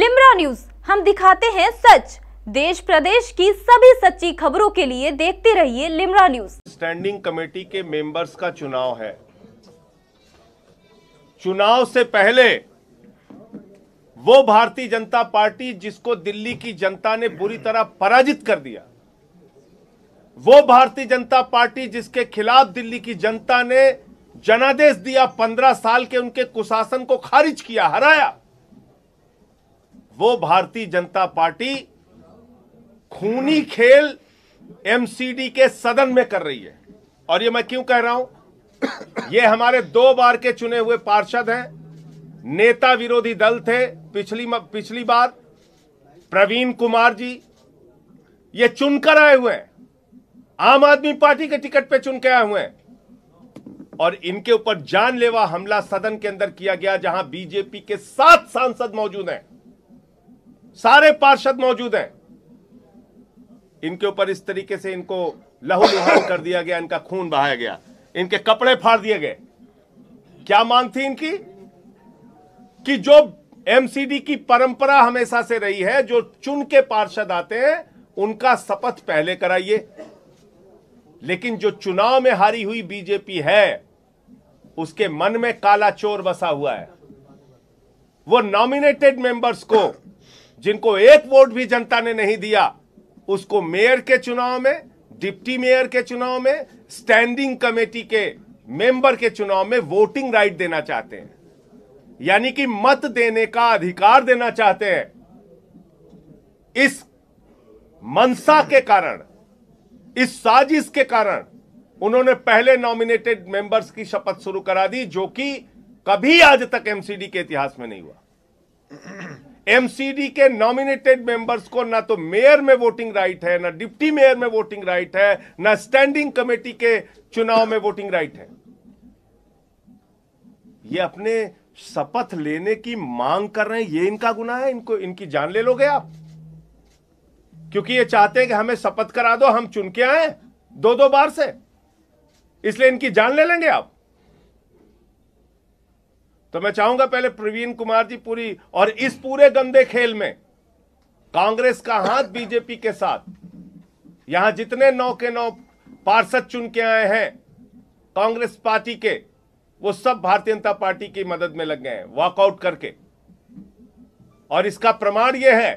लिमरा news हम दिखाते हैं सच देश प्रदेश की सभी सच्ची खबरों के लिए देखते रहिए लिमरा न्यूज स्टैंडिंग कमेटी के मेंबर्स का चुनाव है चुनाव से पहले वो भारतीय जनता पार्टी जिसको दिल्ली की जनता ने बुरी तरह पराजित कर दिया वो भारतीय जनता पार्टी जिसके खिलाफ दिल्ली की जनता ने जनादेश दिया पंद्रह साल के उनके कुशासन को खारिज किया हराया वो भारतीय जनता पार्टी खूनी खेल एमसीडी के सदन में कर रही है और ये मैं क्यों कह रहा हूं ये हमारे दो बार के चुने हुए पार्षद हैं नेता विरोधी दल थे पिछली पिछली बार प्रवीण कुमार जी ये चुनकर आए हुए हैं आम आदमी पार्टी के टिकट पे चुन के आए हुए हैं और इनके ऊपर जानलेवा हमला सदन के अंदर किया गया जहां बीजेपी के सात सांसद मौजूद हैं सारे पार्षद मौजूद हैं इनके ऊपर इस तरीके से इनको लहू लुहान कर दिया गया इनका खून बहाया गया इनके कपड़े फाड़ दिए गए क्या मांग थी इनकी कि जो एमसीडी की परंपरा हमेशा से रही है जो चुन के पार्षद आते हैं उनका शपथ पहले कराइए लेकिन जो चुनाव में हारी हुई बीजेपी है उसके मन में काला चोर बसा हुआ है वो नॉमिनेटेड मेंबर्स को जिनको एक वोट भी जनता ने नहीं दिया उसको मेयर के चुनाव में डिप्टी मेयर के चुनाव में स्टैंडिंग कमेटी के मेंबर के चुनाव में वोटिंग राइट देना चाहते हैं यानी कि मत देने का अधिकार देना चाहते हैं इस मनसा के कारण इस साजिश के कारण उन्होंने पहले नॉमिनेटेड मेंबर्स की शपथ शुरू करा दी जो कि कभी आज तक एमसीडी के इतिहास में नहीं हुआ एमसीडी के नॉमिनेटेड मेंबर्स को ना तो मेयर में वोटिंग राइट है ना डिप्टी मेयर में वोटिंग राइट है ना स्टैंडिंग कमेटी के चुनाव में वोटिंग राइट है ये अपने शपथ लेने की मांग कर रहे हैं ये इनका गुना है इनको इनकी जान ले लोगे आप क्योंकि ये चाहते हैं कि हमें शपथ करा दो हम चुन के आए दो दो बार से इसलिए इनकी जान ले लेंगे आप तो मैं चाहूंगा पहले प्रवीण कुमार जी पूरी और इस पूरे गंदे खेल में कांग्रेस का हाथ बीजेपी के साथ यहां जितने नौ के नौ पार्षद चुन के आए हैं कांग्रेस पार्टी के वो सब भारतीय जनता पार्टी की मदद में लग गए हैं वॉकआउट करके और इसका प्रमाण यह है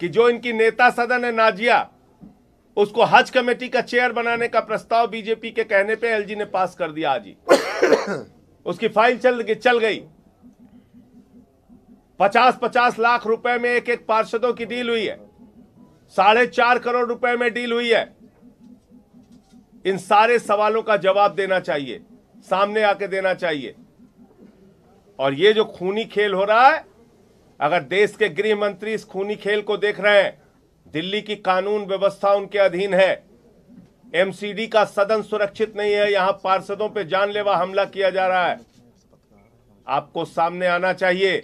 कि जो इनकी नेता सदन है नाजिया उसको हज कमेटी का चेयर बनाने का प्रस्ताव बीजेपी के कहने पे एलजी ने पास कर दिया आज ही उसकी फाइल चल चल गई पचास पचास लाख रुपए में एक एक पार्षदों की डील हुई है साढ़े चार करोड़ रुपए में डील हुई है इन सारे सवालों का जवाब देना चाहिए सामने आके देना चाहिए और ये जो खूनी खेल हो रहा है अगर देश के गृह मंत्री इस खूनी खेल को देख रहे हैं दिल्ली की कानून व्यवस्था उनके अधीन है एमसीडी का सदन सुरक्षित नहीं है यहां पार्षदों पे जानलेवा हमला किया जा रहा है आपको सामने आना चाहिए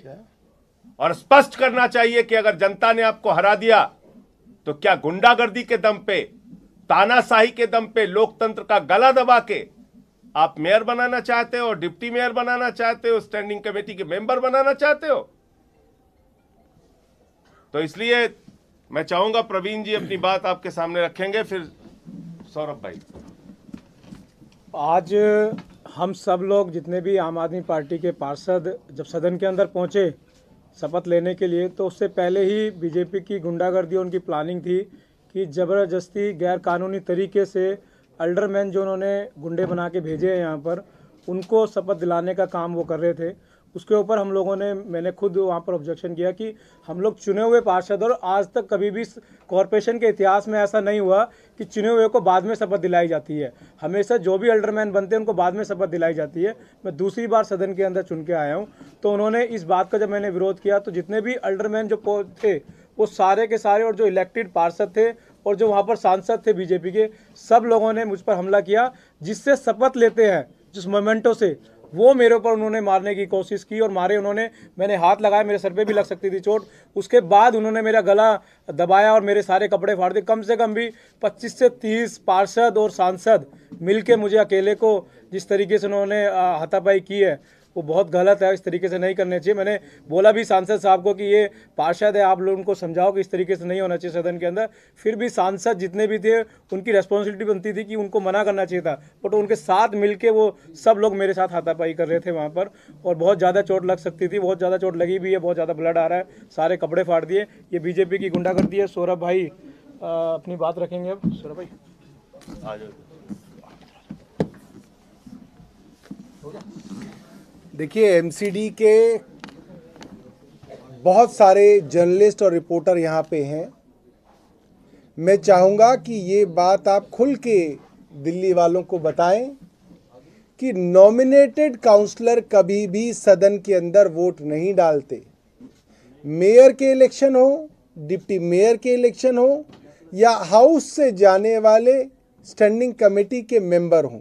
और स्पष्ट करना चाहिए कि अगर जनता ने आपको हरा दिया तो क्या गुंडागर्दी के दम पे तानाशाही के दम पे लोकतंत्र का गला दबा के आप मेयर बनाना चाहते हो डिप्टी मेयर बनाना चाहते हो स्टैंडिंग कमेटी के मेंबर बनाना चाहते हो तो इसलिए मैं चाहूंगा प्रवीण जी अपनी बात आपके सामने रखेंगे फिर सौरभ भाई आज हम सब लोग जितने भी आम आदमी पार्टी के पार्षद जब सदन के अंदर पहुंचे शपथ लेने के लिए तो उससे पहले ही बीजेपी की गुंडागर्दी और उनकी प्लानिंग थी कि ज़बरदस्ती गैर कानूनी तरीके से अल्डरमैन जो उन्होंने गुंडे बना के भेजे हैं यहाँ पर उनको शपथ दिलाने का काम वो कर रहे थे उसके ऊपर हम लोगों ने मैंने खुद वहाँ पर ऑब्जेक्शन किया कि हम लोग चुने हुए पार्षद और आज तक कभी भी कॉरपोरेशन के इतिहास में ऐसा नहीं हुआ कि चुने हुए को बाद में शपथ दिलाई जाती है हमेशा जो भी अल्डरमैन बनते हैं उनको बाद में शपथ दिलाई जाती है मैं दूसरी बार सदन के अंदर चुन के आया हूँ तो उन्होंने इस बात का जब मैंने विरोध किया तो जितने भी अल्डरमैन जो थे वो सारे के सारे और जो इलेक्टेड पार्षद थे और जो वहाँ पर सांसद थे बीजेपी के सब लोगों ने मुझ पर हमला किया जिससे शपथ लेते हैं जिस मोमेंटो से वो मेरे ऊपर उन्होंने मारने की कोशिश की और मारे उन्होंने मैंने हाथ लगाया मेरे सर पे भी लग सकती थी चोट उसके बाद उन्होंने मेरा गला दबाया और मेरे सारे कपड़े फाड़ दिए कम से कम भी 25 से 30 पार्षद और सांसद मिलके मुझे अकेले को जिस तरीके से उन्होंने हाथापाई की है वो बहुत गलत है इस तरीके से नहीं करना चाहिए मैंने बोला भी सांसद साहब को कि ये पार्षद है आप लोग उनको समझाओ कि इस तरीके से नहीं होना चाहिए सदन के अंदर फिर भी सांसद जितने भी थे उनकी रेस्पॉन्सिबिलिटी बनती थी कि उनको मना करना चाहिए था बट उनके साथ मिल वो सब लोग मेरे साथ हाथापाई कर रहे थे वहाँ पर और बहुत ज़्यादा चोट लग सकती थी बहुत ज़्यादा चोट लगी भी है बहुत ज़्यादा ब्लड आ रहा है सारे कपड़े फाड़ दिए ये बीजेपी की गुंडागर्दी है सौरभ भाई आ, अपनी बात रखेंगे अब सौरभ भाई आ जाओ देखिए एमसीडी के बहुत सारे जर्नलिस्ट और रिपोर्टर यहाँ पे हैं मैं चाहूँगा कि ये बात आप खुल के दिल्ली वालों को बताएं कि नॉमिनेटेड काउंसलर कभी भी सदन के अंदर वोट नहीं डालते मेयर के इलेक्शन हो डिप्टी मेयर के इलेक्शन हो या हाउस से जाने वाले स्टैंडिंग कमेटी के मेंबर हों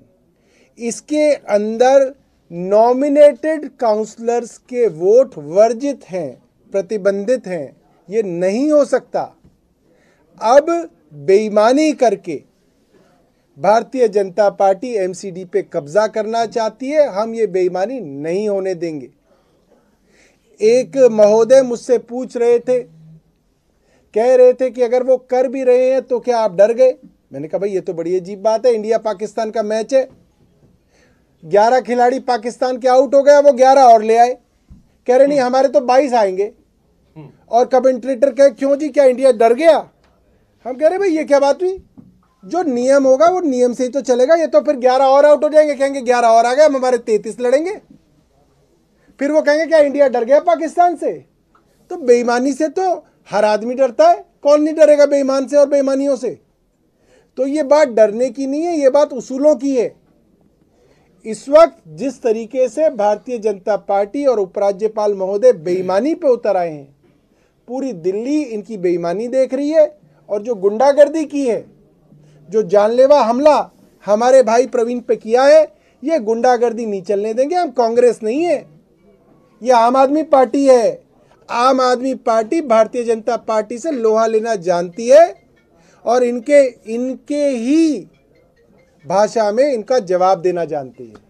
इसके अंदर नॉमिनेटेड काउंसलर्स के वोट वर्जित हैं प्रतिबंधित हैं ये नहीं हो सकता अब बेईमानी करके भारतीय जनता पार्टी एमसीडी पे कब्जा करना चाहती है हम ये बेईमानी नहीं होने देंगे एक महोदय मुझसे पूछ रहे थे कह रहे थे कि अगर वो कर भी रहे हैं तो क्या आप डर गए मैंने कहा भाई ये तो बड़ी अजीब बात है इंडिया पाकिस्तान का मैच है ग्यारह खिलाड़ी पाकिस्तान के आउट हो गया वो ग्यारह और ले आए कह रहे नहीं हम्म। हमारे तो बाईस आएंगे हम्म। और कमेंट्रेटर कहे क्यों जी क्या इंडिया डर गया हम कह रहे भाई ये क्या बात हुई जो नियम होगा वो नियम से ही तो चलेगा ये तो फिर ग्यारह और आउट हो जाएंगे कहेंगे ग्यारह और आ गए हम हमारे तैतीस लड़ेंगे फिर वो कहेंगे क्या इंडिया डर गया पाकिस्तान से तो बेईमानी से तो हर आदमी डरता है कौन नहीं डरेगा बेईमान से और बेईमानियों से तो ये बात डरने की नहीं है ये बात उसूलों की है इस वक्त जिस तरीके से भारतीय जनता पार्टी और उपराज्यपाल महोदय बेईमानी पे उतर आए हैं पूरी दिल्ली इनकी बेईमानी देख रही है और जो गुंडागर्दी की है जो जानलेवा हमला हमारे भाई प्रवीण पे किया है ये गुंडागर्दी नहीं चलने देंगे हम कांग्रेस नहीं है ये आम आदमी पार्टी है आम आदमी पार्टी भारतीय जनता पार्टी से लोहा लेना जानती है और इनके इनके ही भाषा में इनका जवाब देना जानती है